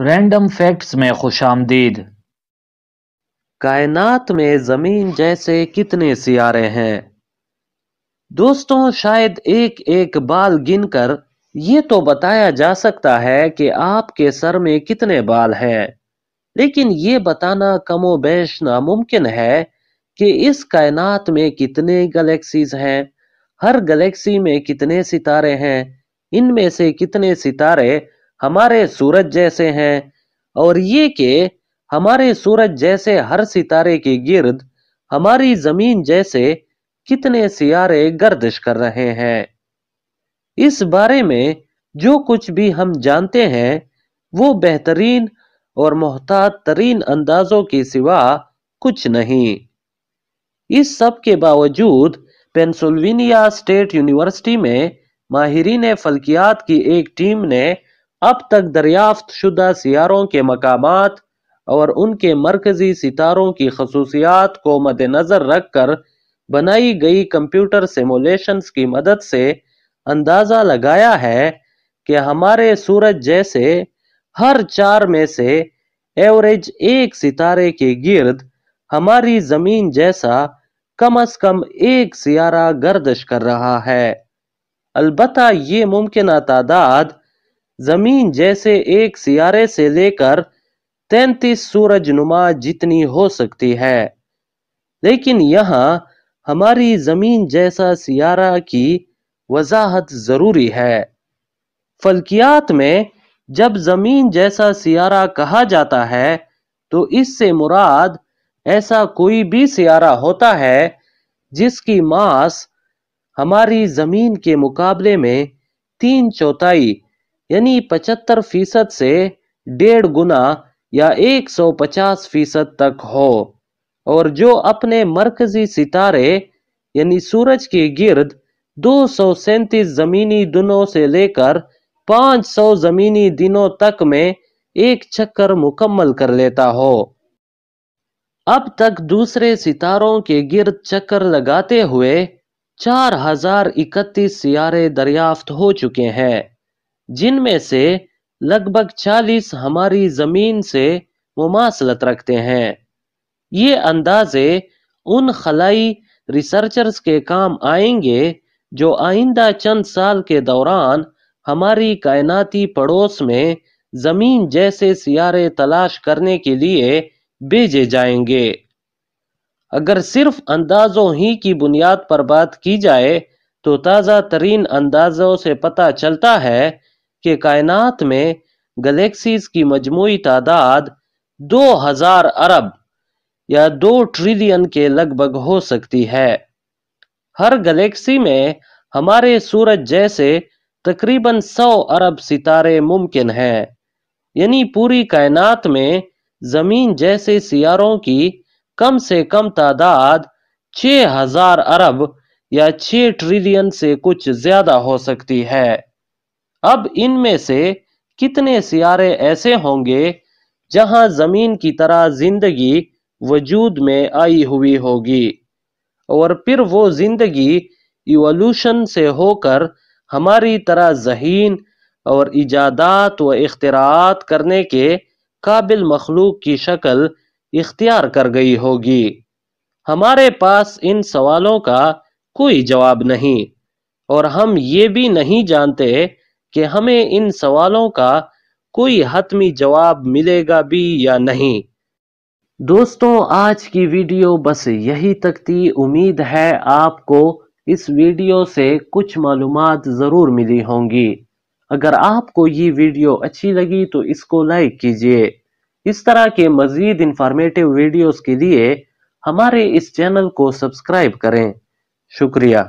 random facts में खुश आमदीद कायनात में ज़मीन जैसे कितने सियारे हैं दोस्तों शायद एक एक बाल गिनकर ये तो बताया जा सकता है कि आपके सर में कितने बाल हैं लेकिन ये बताना कमो बेश नामुमकिन है कि इस कायनात में कितने गैलेक्सीज हैं हर गैलेक्सी में कितने सितारे हैं इनमें से कितने सितारे हमारे सूरज जैसे हैं और ये के हमारे सूरज जैसे हर सितारे के गिर्द हमारी जमीन जैसे कितने सियारे गर्दिश कर रहे हैं इस बारे में जो कुछ भी हम जानते हैं वो बेहतरीन और मोहतात तरीन अंदाजों के सिवा कुछ नहीं इस सब के बावजूद पेंसिल्वेनिया स्टेट यूनिवर्सिटी में माहरीन फल्कियात की एक टीम ने अब तक दरियाफ्त शुदा सियारों के मकाम और उनके मरकजी सितारों की खसूसियात को मद्देनजर रख कर बनाई गई कंप्यूटर सिमुलेशंस की मदद से अंदाज़ा लगाया है कि हमारे सूरज जैसे हर चार में से एवरेज एक सितारे के गिर्द हमारी ज़मीन जैसा कम अज कम एक सियारा गर्दश कर रहा है अलबत् ये मुमकिन तादाद जमीन जैसे एक सियारे से लेकर तैतीस सूरज नुमा जितनी हो सकती है लेकिन यहाँ हमारी जमीन जैसा सियारा की वजाहत जरूरी है फल्कियात में जब जमीन जैसा सियारा कहा जाता है तो इससे मुराद ऐसा कोई भी सियारा होता है जिसकी मास हमारी जमीन के मुकाबले में तीन चौथाई यानी पचहत्तर फीसद से डेढ़ गुना या 150 फीसद तक हो और जो अपने मरकजी सितारे यानी सूरज के गिर्द दो ज़मीनी दिनों से लेकर 500 ज़मीनी दिनों तक में एक चक्कर मुकम्मल कर लेता हो अब तक दूसरे सितारों के गिर्द चक्कर लगाते हुए चार हजार इकतीस सियारे दरियाफ्त हो चुके हैं जिनमें से लगभग चालीस हमारी ज़मीन से मुमासलत रखते हैं ये अंदाज़े उन खलाई रिसर्चर्स के काम आएंगे जो आइंदा चंद साल के दौरान हमारी कायनाती पड़ोस में ज़मीन जैसे सियारे तलाश करने के लिए भेजे जाएंगे अगर सिर्फ अंदाज़ों ही की बुनियाद पर बात की जाए तो ताज़ा तरीन अंदाज़ों से पता चलता है कि कायनात में गलेक्सीज की मजमू तादाद 2000 अरब या 2 ट्रिलियन के लगभग हो सकती है हर गलेक्सी में हमारे सूरज जैसे तकरीबन 100 अरब सितारे मुमकिन हैं यानी पूरी कायनात में ज़मीन जैसे सियारों की कम से कम तादाद 6000 अरब या 6 ट्रिलियन से कुछ ज़्यादा हो सकती है अब इनमें से कितने सियारे ऐसे होंगे जहां जमीन की तरह जिंदगी वजूद में आई हुई होगी और फिर वो जिंदगी इवोल्यूशन से होकर हमारी तरह जहीन और इजादात व इख्तरात करने के काबिल मखलूक की शक्ल इख्तियार कर गई होगी हमारे पास इन सवालों का कोई जवाब नहीं और हम ये भी नहीं जानते कि हमें इन सवालों का कोई हतमी जवाब मिलेगा भी या नहीं दोस्तों आज की वीडियो बस यही तक थी उम्मीद है आपको इस वीडियो से कुछ मालूम ज़रूर मिली होंगी अगर आपको ये वीडियो अच्छी लगी तो इसको लाइक कीजिए इस तरह के मज़ीद इंफॉर्मेटिव वीडियोस के लिए हमारे इस चैनल को सब्सक्राइब करें शुक्रिया